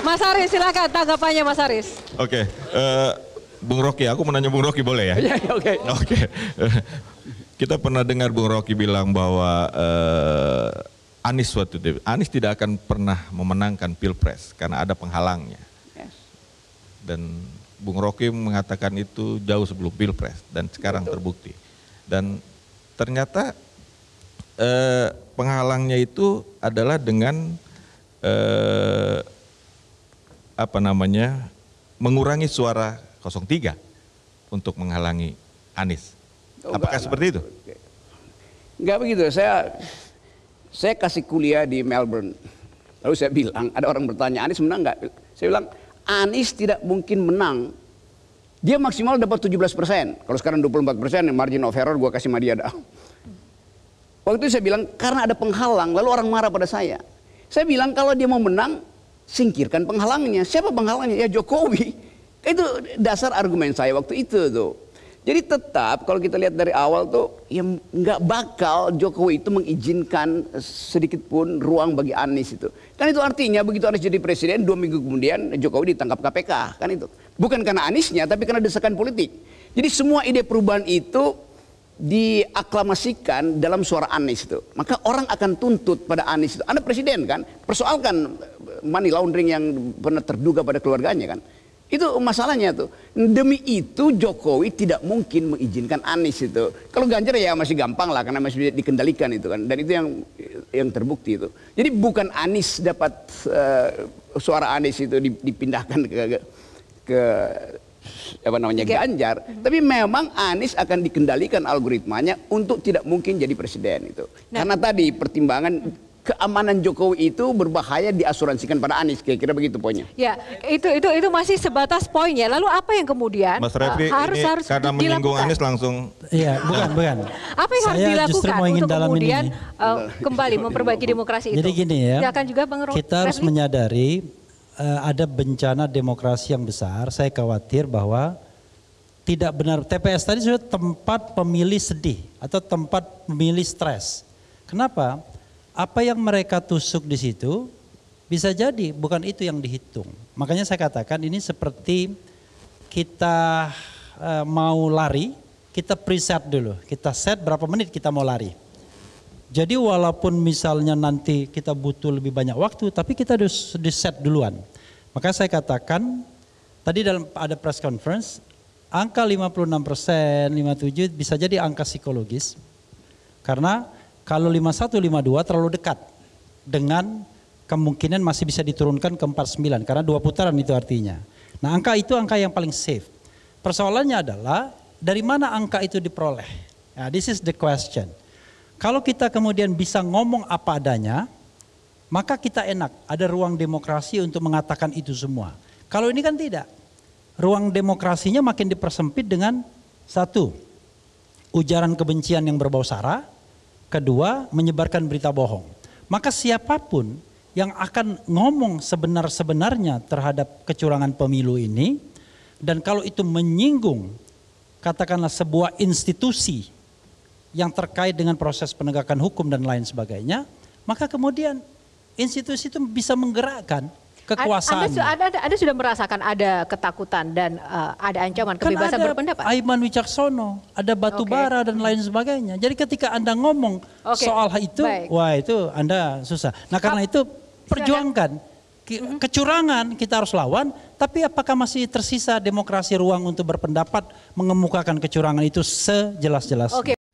Mas Aris silakan tanggapannya Mas Aris. Oke, okay. uh, eh, Bung Rocky, aku mau nanya Bung Rocky boleh ya? Iya, iya oke. Oke. Kita pernah dengar Bung Rocky bilang bahwa uh, Anies itu, Anies tidak akan pernah memenangkan pilpres karena ada penghalangnya. Dan Bung Rocky mengatakan itu jauh sebelum pilpres dan sekarang Betul. terbukti. Dan ternyata eh, penghalangnya itu adalah dengan eh, apa namanya mengurangi suara 03 untuk menghalangi Anies. Oh, Apakah enggak, seperti itu? Enggak begitu. Saya saya kasih kuliah di Melbourne. Lalu saya bilang, ada orang bertanya, Anies menang nggak? Saya bilang, Anies tidak mungkin menang. Dia maksimal dapat 17 persen. Kalau sekarang 24 persen, margin of error gue kasih sama dia dah. Waktu itu saya bilang, karena ada penghalang, lalu orang marah pada saya. Saya bilang, kalau dia mau menang, singkirkan penghalangnya. Siapa penghalangnya? Ya Jokowi. Itu dasar argumen saya waktu itu tuh. Jadi tetap kalau kita lihat dari awal tuh ya nggak bakal Jokowi itu mengizinkan sedikit pun ruang bagi Anies itu. Kan itu artinya begitu Anies jadi presiden dua minggu kemudian Jokowi ditangkap KPK kan itu. Bukan karena Aniesnya tapi karena desakan politik. Jadi semua ide perubahan itu diaklamasikan dalam suara Anies itu. Maka orang akan tuntut pada Anies itu. Anda presiden kan, persoalkan eh, money laundering yang pernah terduga pada keluarganya kan. Itu masalahnya tuh. Demi itu Jokowi tidak mungkin mengizinkan Anies itu. Kalau Ganjar ya masih gampang lah karena masih dikendalikan itu kan. Dan itu yang yang terbukti itu. Jadi bukan Anies dapat uh, suara Anies itu dipindahkan ke ke apa namanya okay. Ganjar, mm-hmm. tapi memang Anies akan dikendalikan algoritmanya untuk tidak mungkin jadi presiden itu. Nah. Karena tadi pertimbangan mm-hmm keamanan Jokowi itu berbahaya diasuransikan pada Anies kira-kira begitu poinnya. Ya, itu itu itu masih sebatas poinnya Lalu apa yang kemudian Mas Refri, uh, eh, harus ini harus karena dilakukan? menyinggung Anies langsung. Iya, bukan ah. bukan. Apa yang Saya harus dilakukan mau untuk dalam kemudian ini. Uh, kembali memperbaiki demokrasi itu? Jadi gini ya. ya juga Bang Kita harus menyadari Eh, ada bencana demokrasi yang besar, saya khawatir bahwa tidak benar TPS tadi sudah tempat pemilih sedih atau tempat pemilih stres. Kenapa? Apa yang mereka tusuk di situ bisa jadi bukan itu yang dihitung. Makanya saya katakan ini seperti kita uh, mau lari, kita preset dulu. Kita set berapa menit kita mau lari. Jadi walaupun misalnya nanti kita butuh lebih banyak waktu, tapi kita harus di set duluan. Maka saya katakan, tadi dalam ada press conference, angka 56 persen, 57 bisa jadi angka psikologis. Karena kalau 51, 52 terlalu dekat dengan kemungkinan masih bisa diturunkan ke 49 karena dua putaran itu artinya. Nah angka itu angka yang paling safe. Persoalannya adalah dari mana angka itu diperoleh? Nah, this is the question. Kalau kita kemudian bisa ngomong apa adanya, maka kita enak. Ada ruang demokrasi untuk mengatakan itu semua. Kalau ini kan tidak. Ruang demokrasinya makin dipersempit dengan satu, ujaran kebencian yang berbau sara, kedua, menyebarkan berita bohong. Maka siapapun yang akan ngomong sebenar-sebenarnya terhadap kecurangan pemilu ini, dan kalau itu menyinggung, katakanlah sebuah institusi yang terkait dengan proses penegakan hukum dan lain sebagainya, maka kemudian institusi itu bisa menggerakkan kekuasaan. Anda, anda, anda, anda sudah merasakan ada ketakutan dan uh, ada ancaman kan kebebasan ada berpendapat. Aiman Wicaksono, ada batu okay. bara dan lain sebagainya. Jadi ketika Anda ngomong okay. soal itu, Baik. wah itu Anda susah. Nah, karena itu perjuangkan mm-hmm. kecurangan kita harus lawan, tapi apakah masih tersisa demokrasi ruang untuk berpendapat mengemukakan kecurangan itu sejelas-jelasnya? Okay.